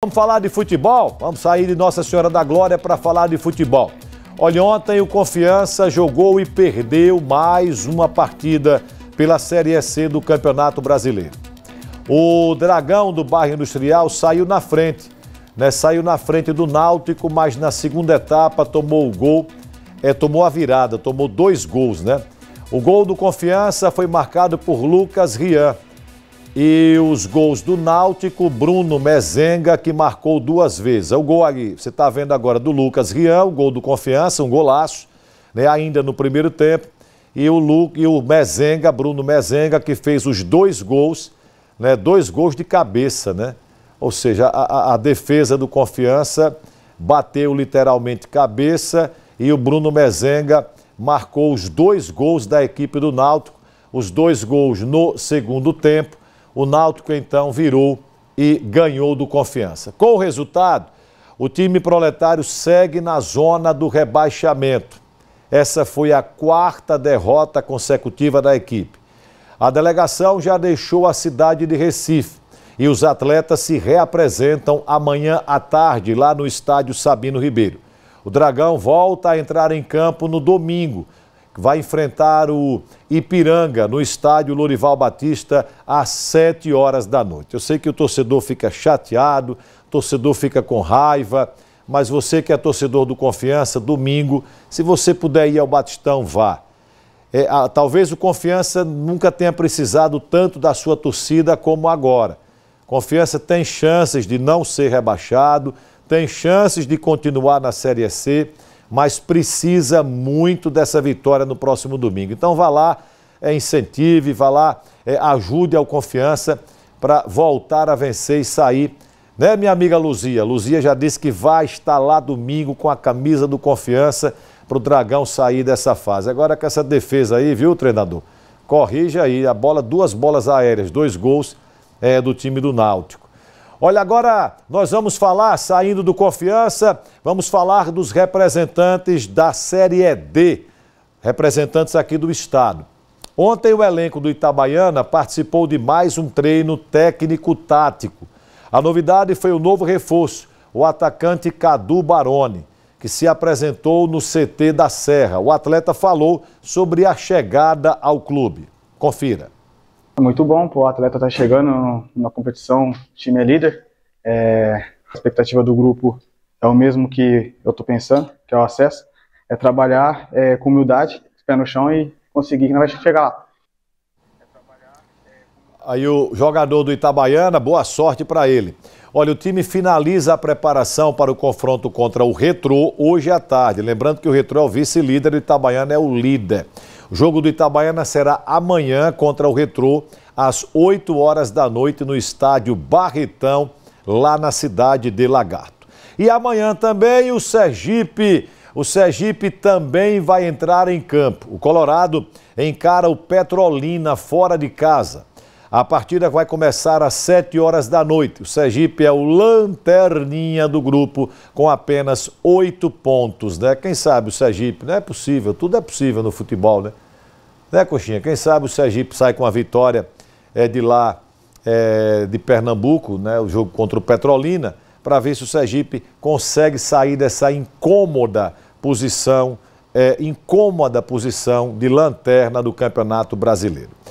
Vamos falar de futebol? Vamos sair de Nossa Senhora da Glória para falar de futebol. Olha, ontem o Confiança jogou e perdeu mais uma partida pela Série C do Campeonato Brasileiro. O Dragão do bairro Industrial saiu na frente, né? Saiu na frente do Náutico, mas na segunda etapa tomou o gol, é, tomou a virada, tomou dois gols, né? O gol do Confiança foi marcado por Lucas Rian. E os gols do Náutico, Bruno Mezenga, que marcou duas vezes. É o gol ali, você está vendo agora do Lucas Rian, o gol do Confiança, um golaço, né, ainda no primeiro tempo. E o, Lu, e o Mezenga, Bruno Mezenga, que fez os dois gols, né, dois gols de cabeça, né? Ou seja, a, a, defesa do Confiança bateu literalmente cabeça e o Bruno Mezenga marcou os dois gols da equipe do Náutico, os dois gols no segundo tempo. O Náutico então virou e ganhou do Confiança. Com o resultado, o time proletário segue na zona do rebaixamento. Essa foi a quarta derrota consecutiva da equipe. A delegação já deixou a cidade de Recife e os atletas se reapresentam amanhã à tarde lá no estádio Sabino Ribeiro. O Dragão volta a entrar em campo no domingo vai enfrentar o Ipiranga no estádio Lorival Batista às 7 horas da noite. Eu sei que o torcedor fica chateado, o torcedor fica com raiva, mas você que é torcedor do Confiança, domingo, se você puder ir ao Batistão, vá. É, a, talvez o Confiança nunca tenha precisado tanto da sua torcida como agora. Confiança tem chances de não ser rebaixado, tem chances de continuar na Série C mas precisa muito dessa vitória no próximo domingo. Então vá lá, é, incentive, vá lá, é, ajude ao confiança para voltar a vencer e sair. Né, minha amiga Luzia? Luzia já disse que vai estar lá domingo com a camisa do confiança para o Dragão sair dessa fase. Agora com essa defesa aí, viu, treinador? Corrija aí a bola, duas bolas aéreas, dois gols é, do time do Náutico. Olha, agora nós vamos falar, saindo do confiança, vamos falar dos representantes da Série D, representantes aqui do Estado. Ontem o elenco do Itabaiana participou de mais um treino técnico-tático. A novidade foi o novo reforço, o atacante Cadu Baroni, que se apresentou no CT da Serra. O atleta falou sobre a chegada ao clube. Confira. Tá muito bom, pô, o atleta tá chegando na competição, o time é líder. É, a expectativa do grupo é o mesmo que eu tô pensando, que é o acesso. É trabalhar é, com humildade, pé no chão e conseguir que vai chegar lá. Aí o jogador do Itabaiana, boa sorte para ele. Olha, o time finaliza a preparação para o confronto contra o Retrô hoje à tarde. Lembrando que o Retrô é o vice-líder e o Itabaiana é o líder. O jogo do Itabaiana será amanhã contra o Retrô, às 8 horas da noite, no estádio Barretão, lá na cidade de Lagarto. E amanhã também o Sergipe. O Sergipe também vai entrar em campo. O Colorado encara o Petrolina fora de casa. A partida vai começar às 7 horas da noite. O Sergipe é o lanterninha do grupo com apenas 8 pontos, né? Quem sabe o Sergipe, não né? é possível, tudo é possível no futebol, né? Né, Coxinha? Quem sabe o Sergipe sai com a vitória é, de lá é, de Pernambuco, né? O jogo contra o Petrolina, para ver se o Sergipe consegue sair dessa incômoda posição, é, incômoda posição de lanterna do Campeonato Brasileiro.